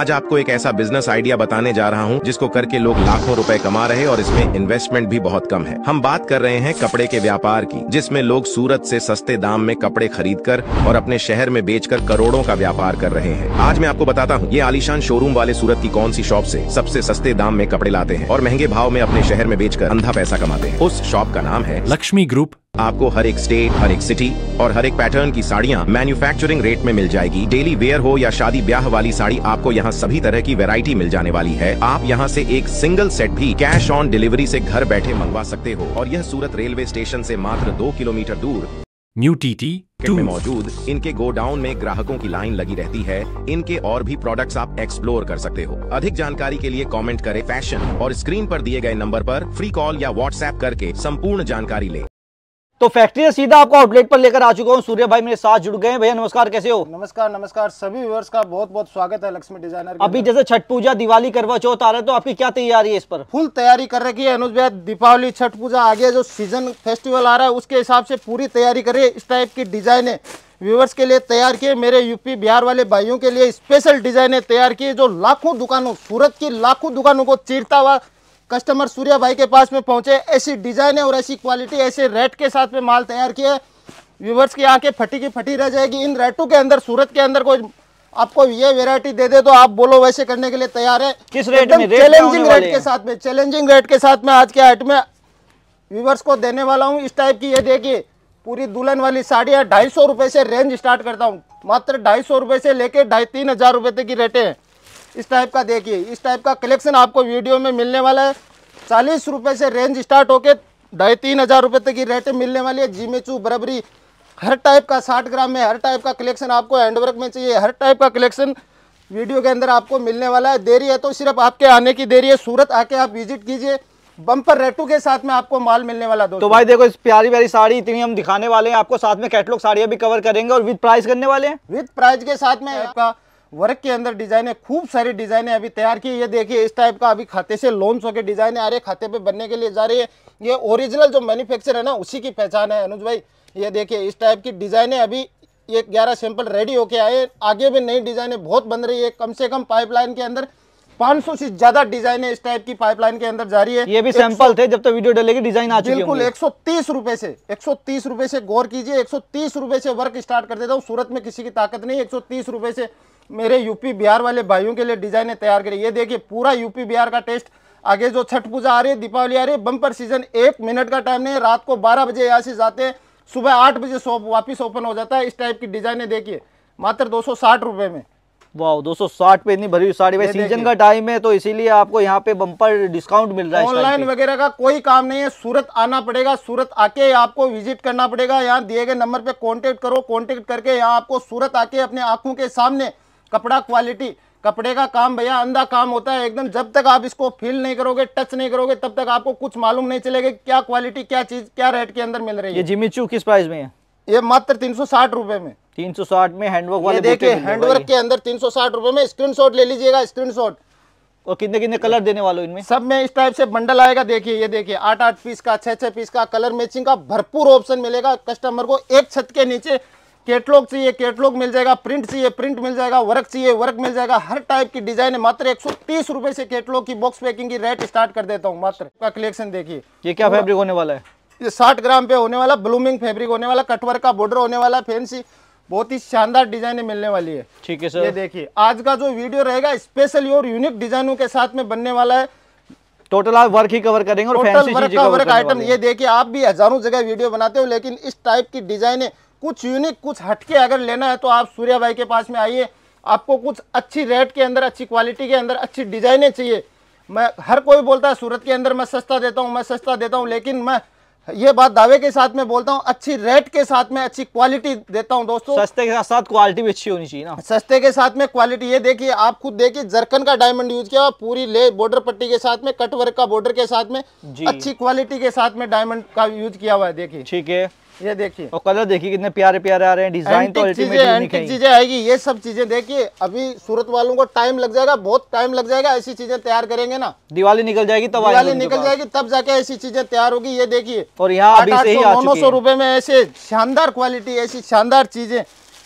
आज आपको एक ऐसा बिजनेस आइडिया बताने जा रहा हूं जिसको करके लोग लाखों रुपए कमा रहे और इसमें इन्वेस्टमेंट भी बहुत कम है हम बात कर रहे हैं कपड़े के व्यापार की जिसमें लोग सूरत से सस्ते दाम में कपड़े खरीदकर और अपने शहर में बेचकर करोड़ों का व्यापार कर रहे हैं आज मैं आपको बताता हूँ ये आलिशान शोरूम वाले सूरत की कौन सी शॉप ऐसी सबसे सस्ते दाम में कपड़े लाते हैं और महंगे भाव में अपने शहर में बेचकर अंधा पैसा कमाते हैं उस शॉप का नाम है लक्ष्मी ग्रुप आपको हर एक स्टेट हर एक सिटी और हर एक पैटर्न की साड़ियाँ मैन्युफैक्चरिंग रेट में मिल जाएगी डेली वेयर हो या शादी ब्याह वाली साड़ी आपको यहाँ सभी तरह की वैरायटी मिल जाने वाली है आप यहाँ से एक सिंगल सेट भी कैश ऑन डिलीवरी से घर बैठे मंगवा सकते हो और यह सूरत रेलवे स्टेशन से मात्र दो किलोमीटर दूर न्यू टी टी में मौजूद इनके गोडाउन में ग्राहकों की लाइन लगी रहती है इनके और भी प्रोडक्ट्स आप एक्सप्लोर कर सकते हो अधिक जानकारी के लिए कमेंट करें फैशन और स्क्रीन पर दिए गए नंबर पर फ्री कॉल या व्हाट्सएप करके संपूर्ण जानकारी ले तो फैक्ट्री से सीधा आपको आउटलेट पर लेकर आ चुका हूँ सूर्य भाई मेरे साथ जुड़ गए भैया नमस्कार कैसे हो नमस्कार नमस्कार सभी व्यवर्स का बहुत बहुत स्वागत है लक्ष्मी डिजाइनर अभी जैसे छठ पूजा दिवाली करवा चौथ आ रहा है तो आपकी क्या तैयारी है इस पर फुल तैयारी कर रखी है अनुज भैया दीपावली छठ पूजा आगे जो सीजन फेस्टिवल आ रहा है उसके हिसाब से पूरी तैयारी करिए इस टाइप की डिजाइने व्यूवर्स के लिए तैयार किए मेरे यूपी बिहार वाले भाइयों के लिए स्पेशल डिजाइने तैयार किए जो लाखों दुकानों सूरत की लाखों दुकानों को चीरता हुआ कस्टमर सूर्या भाई के पास में पहुंचे ऐसी डिजाइन है और ऐसी क्वालिटी ऐसे रेट के साथ में माल तैयार किया व्यूवर्स की आंखें फटी की फटी रह जाएगी इन रेटों के अंदर सूरत के अंदर कोई आपको ये वेरायटी दे दे तो आप बोलो वैसे करने के लिए तैयार है किस रेट में चैलेंजिंग रेट के साथ में चैलेंजिंग रेट के साथ में आज के आइट में व्यूवर्स को देने वाला हूँ इस टाइप की ये देखिए पूरी दुल्हन वाली साड़ियाँ ढाई सौ रुपये से रेंज स्टार्ट करता हूँ मात्र ढाई सौ रुपये से लेकर ढाई तीन हजार रुपये तक की रेटें हैं इस टाइप का देखिए इस टाइप का कलेक्शन आपको वीडियो में मिलने वाला है चालीस रुपये से रेंज स्टार्ट होकर ढाई तीन हज़ार रुपये तक की रेटें मिलने वाली है जीमेचू बराबरी हर टाइप का साठ ग्राम में हर टाइप का कलेक्शन आपको हैंडवर्क में चाहिए हर टाइप का कलेक्शन वीडियो के अंदर आपको मिलने वाला है देरी है तो सिर्फ आपके आने की देरी है सूरत आके आप विजिट कीजिए बम्पर रेटू के साथ में आपको माल मिलने वाला दो तो भाई देखो इस प्यारी प्यारी साड़ी इतनी हम दिखाने वाले हैं आपको साथ में कैटलॉग साड़ियाँ भी कवर करेंगे और विद प्राइस करने वाले हैं विद प्राइस के साथ में आपका वर्क के अंदर है खूब सारी डिज़ाइनें अभी तैयार की ये देखिए इस टाइप का अभी खाते से लॉन्च होकर डिजाइन आ रही है खाते पे बनने के लिए जा रही है ये ओरिजिनल जो मैन्युफैक्चर है ना उसी की पहचान है अनुज भाई ये देखिए इस टाइप की डिज़ाइनें अभी ये ग्यारह सैंपल रेडी होके आए आगे भी नई डिजाइने बहुत बन रही है कम से कम पाइपलाइन के अंदर 500 से ज्यादा डिजाइन है इस टाइप की पाइपलाइन के अंदर जा रही है ये भी सैंपल थे जब तो वीडियो डलेगी डिजाइन आ चुकी बिल्कुल एक सौ से एक सौ से गौर कीजिए एक सौ से वर्क स्टार्ट कर देता हूँ सूरत में किसी की ताकत नहीं एक सौ से मेरे यूपी बिहार वाले भाइयों के लिए डिजाइने तैयार करी ये देखिए पूरा यूपी बिहार का टेस्ट आगे जो छठ पूजा आ रही है दीपावली आ रही है बम्पर सीजन एक मिनट का टाइम नहीं रात को बारह बजे यहाँ से जाते हैं सुबह आठ बजे शॉप ओपन हो जाता है इस टाइप की डिजाइने देखिए मात्र दो सौ में वाह साठ पे इतनी भरी हुई साड़ी भाई सीजन का टाइम है तो इसीलिए आपको यहाँ पे बम्पर डिस्काउंट मिल रहा है ऑनलाइन वगैरह का कोई काम नहीं है सूरत आना पड़ेगा सूरत आके आपको विजिट करना पड़ेगा यहाँ दिए गए नंबर पे कांटेक्ट करो कांटेक्ट करके यहाँ आपको सूरत आके अपने आंखों के सामने कपड़ा क्वालिटी कपड़े का काम भैया अंधा काम होता है एकदम जब तक आप इसको फील नहीं करोगे टच नहीं करोगे तब तक आपको कुछ मालूम नहीं चलेगा क्या क्वालिटी क्या चीज क्या रेट के अंदर मिल रही है जिमी चू किस प्राइस में है ये मात्र तीन सौ साठ रुपए में तीन सौ साठ में हैंडवर्क वाले देखिए हैंडवर्क के अंदर तीन सौ साठ रुपए में स्क्रीनशॉट ले लीजिएगा स्क्रीनशॉट और कितने कितने कलर देने वाले इनमें सब में इस टाइप से बंडल आएगा देखिए ये देखिए आठ आठ पीस का छह छह पीस का कलर मैचिंग का भरपूर ऑप्शन मिलेगा कस्टमर को एक छत के नीचे कैटलॉग चाहिए कैटलॉग मिल जाएगा प्रिंट चाहिए प्रिंट मिल जाएगा वर्क चाहिए वर्क मिल जाएगा हर टाइप की डिजाइन मात्र एक सौ से कैटलॉग की बॉक्स पैकिंग की रेट स्टार्ट कर देता हूँ मात्र का कलेक्शन देखिए ये क्या फैब्रिक होने वाला है ये साठ ग्राम पे होने वाला ब्लूमिंग फैब्रिक होने वाला कटवर का बॉर्डर होने वाला फैंसी बहुत ही शानदार डिजाइने मिलने वाली है ठीक है सर ये देखिए आज का जो वीडियो रहेगा स्पेशल और यूनिक डिजाइनों के साथ में बनने वाला है टोटल आप वर्क ही कवर करेंगे और टोटल वर्क का वर्क आइटम ये देखिए आप भी हजारों जगह वीडियो बनाते हो लेकिन इस टाइप की डिजाइने कुछ यूनिक कुछ हटके अगर लेना है तो आप सूर्या भाई के पास में आइए आपको कुछ अच्छी रेट के अंदर अच्छी क्वालिटी के अंदर अच्छी डिजाइनें चाहिए मैं हर कोई बोलता है सूरत के अंदर मैं सस्ता देता हूँ मैं सस्ता देता हूँ लेकिन मैं ये बात दावे के साथ में बोलता हूँ अच्छी रेट के साथ में अच्छी क्वालिटी देता हूँ दोस्तों सस्ते के साथ साथ क्वालिटी भी अच्छी होनी चाहिए ना सस्ते के साथ में क्वालिटी ये देखिए आप खुद देखिए जरकन का डायमंड यूज किया पूरी ले बॉर्डर पट्टी के साथ में कटवर्क का बॉर्डर के साथ में अच्छी क्वालिटी के साथ में डायमंड का यूज किया हुआ है देखिए ठीक है ये देखिए और कलर देखिए कितने प्यारे प्यारे आ रहे हैं डिजाइन तो चीजें आएगी ये सब चीजें देखिए अभी सूरत वालों को टाइम लग जाएगा बहुत टाइम लग जाएगा ऐसी चीजें तैयार करेंगे ना दिवाली निकल जाएगी तब दिवाली निकल जाएगी तब जाके ऐसी चीजें तैयार होगी ये देखिए और यहाँ नौ सौ रूपये में ऐसे शानदार क्वालिटी ऐसी शानदार चीजें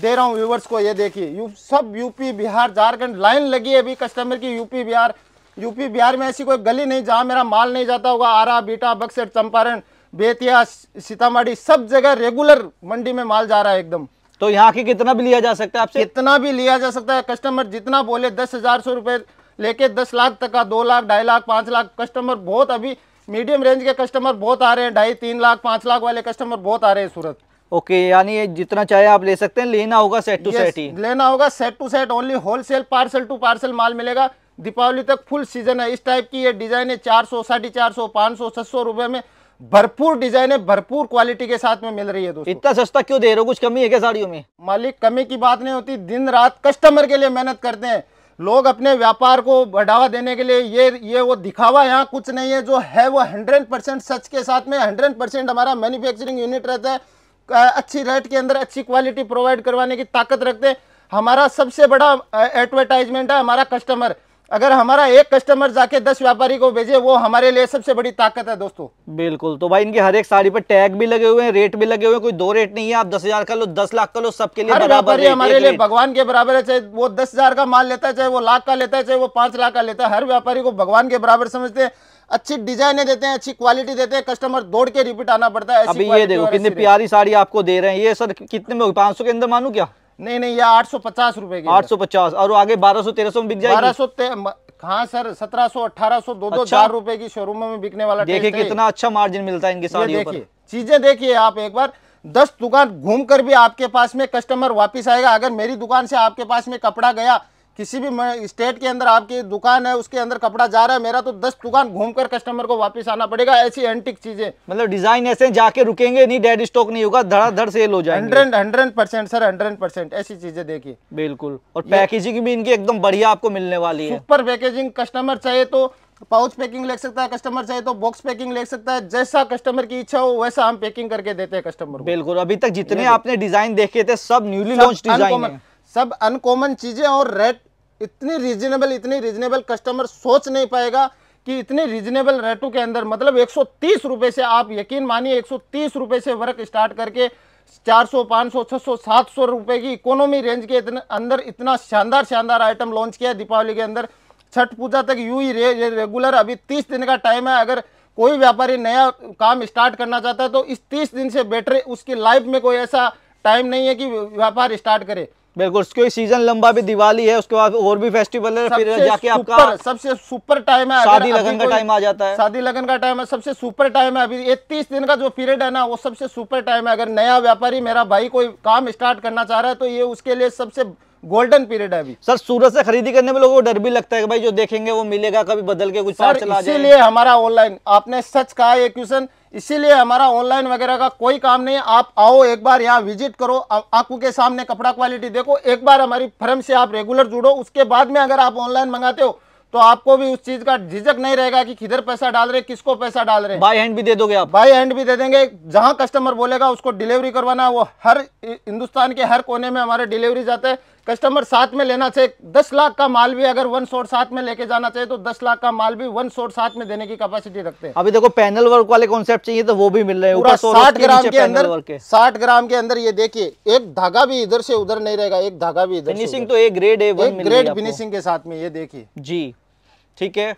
दे रहा हूँ व्यूवर्स को ये देखिए सब यूपी बिहार झारखंड लाइन लगी है अभी कस्टमर की यूपी बिहार यूपी बिहार में ऐसी कोई गली नहीं जहाँ मेरा माल नहीं जाता होगा आरा बीटा बक्सर चंपारण बेतिया सीतामढ़ी सब जगह रेगुलर मंडी में माल जा रहा है एकदम तो यहाँ की कितना भी लिया जा सकता है आपसे कितना भी लिया जा सकता है कस्टमर जितना बोले दस हजार सौ रुपए लेके दस लाख तक का दो लाख ढाई लाख पांच लाख कस्टमर बहुत अभी मीडियम रेंज के कस्टमर बहुत आ रहे हैं ढाई तीन लाख पांच लाख वाले कस्टमर बहुत आ रहे हैं सूरत ओके यानी ये जितना चाहे आप ले सकते हैं लेना होगा सेट टू सेट ही लेना होगा set to set only wholesale parcel to parcel माल मिलेगा दीपावली तक फुल सीजन है इस टाइप की ये डिजाइन है चार सौ साढ़े चार सौ पाँच सौ छह सौ रुपये में भरपूर डिजाइन है भरपूर क्वालिटी के साथ में मिल रही है दोस्तों इतना सस्ता क्यों दे रहे हो कुछ कमी है क्या साड़ियों में मालिक कमी की बात नहीं होती दिन रात कस्टमर के लिए मेहनत करते हैं लोग अपने व्यापार को बढ़ावा देने के लिए ये ये वो दिखावा यहाँ कुछ नहीं है जो है वो हंड्रेड परसेंट सच के साथ में हंड्रेड परसेंट हमारा मैन्युफैक्चरिंग यूनिट रहता है अच्छी रेट के अंदर अच्छी क्वालिटी प्रोवाइड करवाने की ताकत रखते हैं हमारा सबसे बड़ा एडवर्टाइजमेंट है हमारा कस्टमर अगर हमारा एक कस्टमर जाके दस व्यापारी को भेजे वो हमारे लिए सबसे बड़ी ताकत है दोस्तों बिल्कुल तो भाई इनकी हर एक साड़ी पर टैग भी लगे हुए हैं रेट भी लगे हुए हैं कोई दो रेट नहीं है आप दस हजार का लो दस लाख का लो सबके लिए व्यापारी हमारे लिए भगवान के बराबर है चाहे वो दस हजार का माल लेता है चाहे वो लाख का लेता है चाहे वो पांच लाख का लेता है हर व्यापारी को भगवान के बराबर समझते हैं अच्छी डिजाइने देते हैं अच्छी क्वालिटी देते हैं कस्टमर दौड़ के रिपीट आना पड़ता है अभी ये देखो कितनी प्यारी साड़ी आपको दे रहे हैं ये सर कितने में सौ के अंदर मानू क्या नहीं नहीं ये आठ सौ पचास रूपए की आठ सौ पचास और आगे बारह सौ तेरह सौ बिक जाए बारह सौ हाँ सर सत्रह सौ अठारह सौ दो दो चार अच्छा। रूपए की शोरूम में बिकने वाला देखिए कितना अच्छा मार्जिन मिलता है इनके साथ चीजें देखिए आप एक बार दस दुकान घूम कर भी आपके पास में कस्टमर वापिस आएगा अगर मेरी दुकान से आपके पास में कपड़ा गया किसी भी स्टेट के अंदर आपकी दुकान है उसके अंदर कपड़ा जा रहा है मेरा तो दस दुकान घूमकर कस्टमर को वापस आना पड़ेगा ऐसी एंटिक चीजें मतलब डिजाइन ऐसे जाके रुकेंगे नहीं डेड स्टॉक नहीं होगा धड़ाधड़ सेल हो जाएंगे hundred hundred percent sir hundred percent ऐसी चीजें देखिए बिल्कुल और पैकेजिंग भी इनकी एकदम बढ़िया आपको मिलने वाली है सुपर पैकेजिंग कस्टमर चाहिए तो पाउच पैकिंग ले सकता है कस्टमर चाहे तो बॉक्स पैकिंग ले सकता है जैसा कस्टमर की इच्छा हो वैसा हम पैकिंग करके देते हैं कस्टमर बिल्कुल अभी तक जितने आपने डिजाइन देखे थे सब न्यूली लॉन्च डिजाइन सब अनकॉमन चीज़ें और रेट इतनी रीजनेबल इतनी रीजनेबल कस्टमर सोच नहीं पाएगा कि इतने रीजनेबल रेटों के अंदर मतलब एक सौ से आप यकीन मानिए एक सौ से वर्क स्टार्ट करके 400, 500, 600, 700 रुपए की इकोनॉमी रेंज के इतने अंदर इतना शानदार शानदार आइटम लॉन्च किया है दीपावली के अंदर छठ पूजा तक यू ही रे, रे, रेगुलर अभी 30 दिन का टाइम है अगर कोई व्यापारी नया काम स्टार्ट करना चाहता है तो इस 30 दिन से बेटर उसकी लाइफ में कोई ऐसा टाइम नहीं है कि व्यापार स्टार्ट करे बिल्कुल क्योंकि सीजन लंबा भी दिवाली है उसके बाद और भी फेस्टिवल है फिर जाके आपका सबसे सुपर टाइम है शादी लगन का टाइम आ जाता है शादी लगन का टाइम है सबसे सुपर टाइम है अभी इकतीस दिन का जो पीरियड है ना वो सबसे सुपर टाइम है अगर नया व्यापारी मेरा भाई कोई काम स्टार्ट करना चाह रहा है तो ये उसके लिए सबसे गोल्डन पीरियड है अभी सर सूरत से खरीदी करने में लोगों को डर भी लगता है कि भाई जो देखेंगे वो मिलेगा कभी बदल के कुछ सर इसीलिए हमारा ऑनलाइन आपने सच कहा ये क्वेश्चन इसीलिए हमारा ऑनलाइन वगैरह का कोई काम नहीं है आप आओ एक बार यहाँ विजिट करो आंखों के सामने कपड़ा क्वालिटी देखो एक बार हमारी फर्म से आप रेगुलर जुड़ो उसके बाद में अगर आप ऑनलाइन मंगाते हो तो आपको भी उस चीज का झिझक नहीं रहेगा कि किधर पैसा डाल रहे किसको पैसा डाल रहे बाय हैंड भी दे दोगे आप बाय हैंड भी दे देंगे जहां कस्टमर बोलेगा उसको डिलीवरी करवाना वो हर हिंदुस्तान के हर कोने में हमारे डिलीवरी जाते हैं कस्टमर साथ में लेना चाहिए दस लाख का माल भी अगर वन सोर साथ में लेके जाना चाहिए तो दस लाख का माल भी वन सोर साथ में देने की कैपेसिटी रखते हैं अभी देखो पैनल वर्क वाले कॉन्सेप्ट चाहिए तो वो भी मिल रहे हैं साठ ग्राम के अंदर साठ ग्राम के अंदर ये देखिए एक धागा भी इधर से उधर नहीं रहेगा एक धागा भी फिनिशिंग तो एक ग्रेड है ग्रेड फिनिशिंग के साथ में ये देखिए जी ठीक है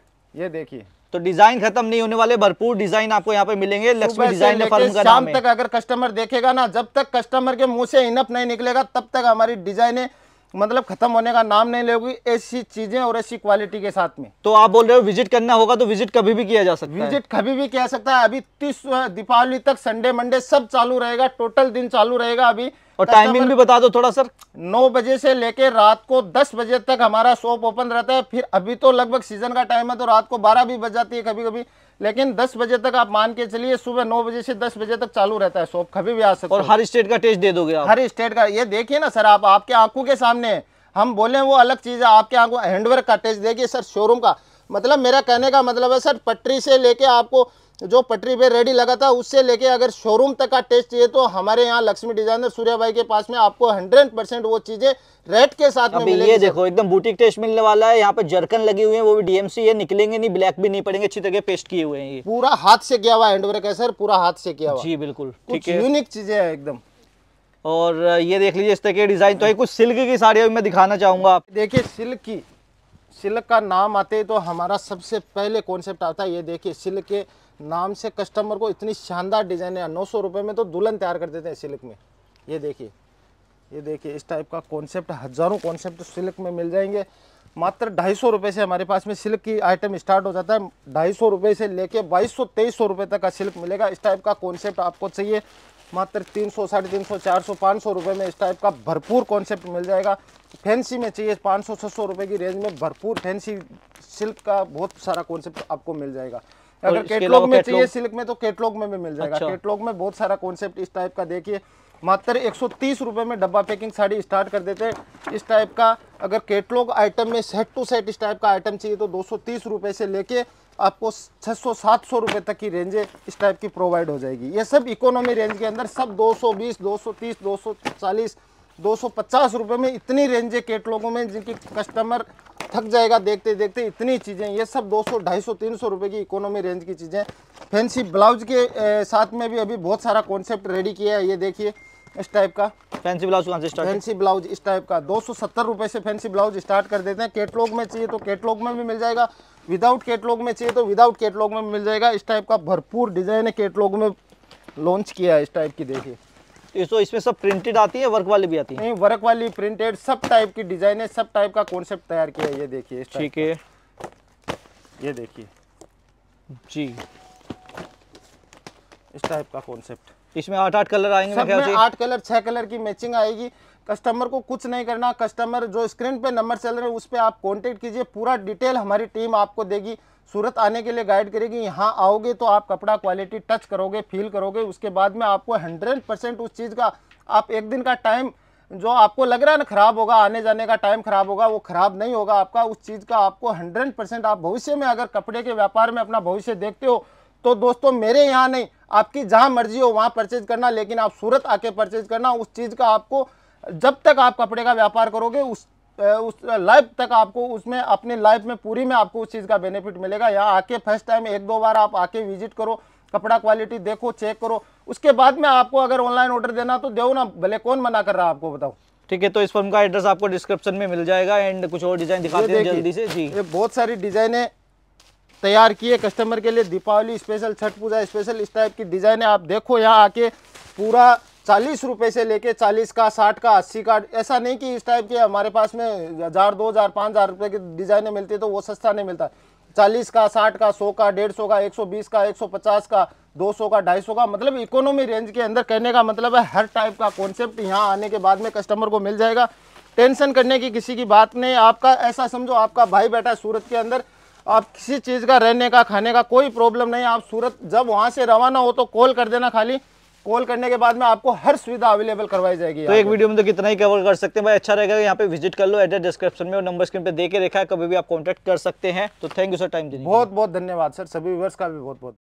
ये देखिए तो डिजाइन खत्म नहीं होने वाले भरपूर डिजाइन आपको यहाँ पे मिलेंगे लक्ष्मी डिजाइन फर्म का शाम तक अगर कस्टमर देखेगा ना जब तक कस्टमर के मुंह से इनफ नहीं निकलेगा तब तक हमारी डिजाइने मतलब खत्म होने का नाम नहीं लेगी ऐसी चीजें और ऐसी क्वालिटी के साथ में तो आप बोल रहे हो विजिट करना होगा तो विजिट कभी भी किया जा सकता विजिट है विजिट कभी भी किया सकता है अभी तीस दीपावली तक संडे मंडे सब चालू रहेगा टोटल दिन चालू रहेगा अभी और टाइमिंग भी बता दो थोड़ा सर नौ बजे से लेकर रात को दस बजे तक हमारा शॉप ओपन रहता है फिर अभी तो लगभग सीजन का टाइम है तो रात को बारह भी बज जाती है कभी कभी लेकिन 10 बजे तक आप मान के चलिए सुबह 9 बजे से 10 बजे तक चालू रहता है शॉप कभी भी आ सकते और हर स्टेट का टेस्ट दे दोगे आप हर स्टेट का ये देखिए ना सर आप आपके आंखों के सामने हम बोले वो अलग चीज़ है आपके आंखों हैंडवर्क का टेस्ट देखिए सर शोरूम का मतलब मेरा कहने का मतलब है सर पटरी से लेके आपको जो पटरी पे रेडी लगा था उससे लेके अगर शोरूम तक का टेस्ट चाहिए तो हमारे यहाँ लक्ष्मी डिजाइनर सूर्या भाई के पास में आपको 100 परसेंट वो चीजें रेड के साथ में ये देखो एकदम बुटीक टेस्ट मिलने वाला है यहाँ पे जर्कन लगी हुई है वो भी डीएमसी है निकलेंगे नहीं ब्लैक भी नहीं पड़ेंगे अच्छी तरह पेस्ट किए हुए हैं पूरा हाथ से किया हुआ हैंडवर्क है सर पूरा हाथ से किया हुआ जी बिल्कुल ठीक है यूनिक चीजें है एकदम और ये देख लीजिए इस तरह के डिजाइन तो है कुछ सिल्क की साड़ियाँ मैं दिखाना चाहूंगा आप देखिए सिल्क की सिल्क का नाम आते तो हमारा सबसे पहले कॉन्सेप्ट आता है ये देखिए सिल्क के नाम से कस्टमर को इतनी शानदार डिज़ाइन है नौ सौ रुपये में तो दुल्हन तैयार कर देते हैं सिल्क में ये देखिए ये देखिए इस टाइप का कॉन्सेप्ट हज़ारों कॉन्सेप्ट सिल्क में मिल जाएंगे मात्र ढाई सौ रुपये से हमारे पास में सिल्क की आइटम स्टार्ट हो जाता है ढाई सौ रुपये से लेके बाईस सौ तेईस सौ तक का सिल्क मिलेगा इस टाइप का कॉन्सेप्ट आपको चाहिए मात्र तीन सौ साढ़े तीन सौ चार सौ पाँच सौ रुपये में इस टाइप का भरपूर कॉन्सेप्ट मिल जाएगा फैंसी में चाहिए पाँच सौ छः सौ रुपये की रेंज में भरपूर फैंसी सिल्क का बहुत सारा कॉन्सेप्ट आपको मिल जाएगा अगर कैटलॉग में चाहिए सिल्क में तो कैटलॉग में भी मिल जाएगा अच्छा। कैटलॉग में बहुत सारा कॉन्सेप्ट इस टाइप का देखिए मात्र एक सौ में डब्बा पैकिंग साड़ी स्टार्ट कर देते हैं इस टाइप का अगर कैटलॉग आइटम में सेट टू सेट इस टाइप का आइटम चाहिए तो दो रुपए से लेके आपको 600-700 रुपए तक की रेंज इस टाइप की प्रोवाइड हो जाएगी ये सब इकोनॉमी रेंज के अंदर सब 220, 230, 240, 250 रुपए में इतनी रेंज है कैटलॉगों में जिनकी कस्टमर थक जाएगा देखते देखते इतनी चीज़ें ये सब 200 250 300 रुपए की इकोनॉमी रेंज की चीज़ें फैंसी ब्लाउज के ए, साथ में भी अभी बहुत सारा कॉन्सेप्ट रेडी किया है ये देखिए इस टाइप का फैंसी ब्लाउज कहाँ से स्टार्ट फैंसी ब्लाउज इस टाइप का दो सौ से फैंसी ब्लाउज स्टार्ट कर देते हैं केटलॉग में चाहिए तो कैटलॉग में भी मिल जाएगा विदाउट केटलॉग में चाहिए तो विदाउट केटलॉग में मिल जाएगा इस टाइप का भरपूर डिजाइन है केटलॉग में लॉन्च किया है इस टाइप की देखिए तो so, इसमें सब प्रिंटेड आती है वर्क वाली भी आती है वर्क वाली प्रिंटेड सब टाइप की डिजाइन है सब टाइप का कॉन्सेप्ट तैयार किया है ये देखिए ठीक है ये देखिए जी इस टाइप का कॉन्सेप्ट इसमें आठ आठ कलर आएंगे सब में आठ कलर छह कलर की मैचिंग आएगी कस्टमर को कुछ नहीं करना कस्टमर जो स्क्रीन पे नंबर चल रहे हैं उस पर आप कांटेक्ट कीजिए पूरा डिटेल हमारी टीम आपको देगी सूरत आने के लिए गाइड करेगी यहाँ आओगे तो आप कपड़ा क्वालिटी टच करोगे फील करोगे उसके बाद में आपको हंड्रेड परसेंट उस चीज़ का आप एक दिन का टाइम जो आपको लग रहा है ना ख़राब होगा आने जाने का टाइम ख़राब होगा वो ख़राब नहीं होगा आपका उस चीज़ का आपको हंड्रेड परसेंट आप भविष्य में अगर कपड़े के व्यापार में अपना भविष्य देखते हो तो दोस्तों मेरे यहाँ नहीं आपकी जहाँ मर्जी हो वहाँ परचेज करना लेकिन आप सूरत आके परचेज करना उस चीज़ का आपको जब तक आप कपड़े का व्यापार करोगे उस उस लाइफ तक आपको उसमें अपने लाइफ में पूरी में आपको उस चीज़ का बेनिफिट मिलेगा यहाँ आके फर्स्ट टाइम एक दो बार आप आके विजिट करो कपड़ा क्वालिटी देखो चेक करो उसके बाद में आपको अगर ऑनलाइन ऑर्डर देना तो दो ना भले कौन मना कर रहा है आपको बताओ ठीक है तो इस फर्म का एड्रेस आपको डिस्क्रिप्शन में मिल जाएगा एंड कुछ और डिजाइन दिखा दे जल्दी से जी ये बहुत सारी डिजाइने तैयार किए कस्टमर के लिए दीपावली स्पेशल छठ पूजा स्पेशल इस टाइप की डिजाइने आप देखो यहाँ आके पूरा चालीस रुपये से लेके चालीस का साठ का अस्सी का ऐसा नहीं कि इस टाइप के हमारे पास में हज़ार दो हज़ार पाँच हज़ार रुपये की डिज़ाइनें मिलती है तो वो सस्ता नहीं मिलता चालीस का साठ का सौ का डेढ़ सौ का एक सौ बीस का एक सौ पचास का दो सौ का ढाई सौ का मतलब इकोनॉमी रेंज के अंदर कहने का मतलब है हर टाइप का कॉन्सेप्ट यहाँ आने के बाद में कस्टमर को मिल जाएगा टेंशन करने की किसी की बात नहीं आपका ऐसा समझो आपका भाई बैठा है सूरत के अंदर आप किसी चीज़ का रहने का खाने का कोई प्रॉब्लम नहीं आप सूरत जब वहाँ से रवाना हो तो कॉल कर देना खाली कॉल करने के बाद में आपको हर सुविधा अवेलेबल करवाई जाएगी तो एक वीडियो में तो कितना ही कवर कर सकते हैं भाई अच्छा रहेगा यहाँ पे विजिट कर लो एड्रेस डिस्क्रिप्शन में और नंबर स्क्रीन पे देखे रखा है कभी भी आप कॉन्टैक्ट कर सकते हैं तो थैंक यू सर टाइम देने बहुत बहुत धन्यवाद सर सभी व्यवर्स का भी बहुत बहुत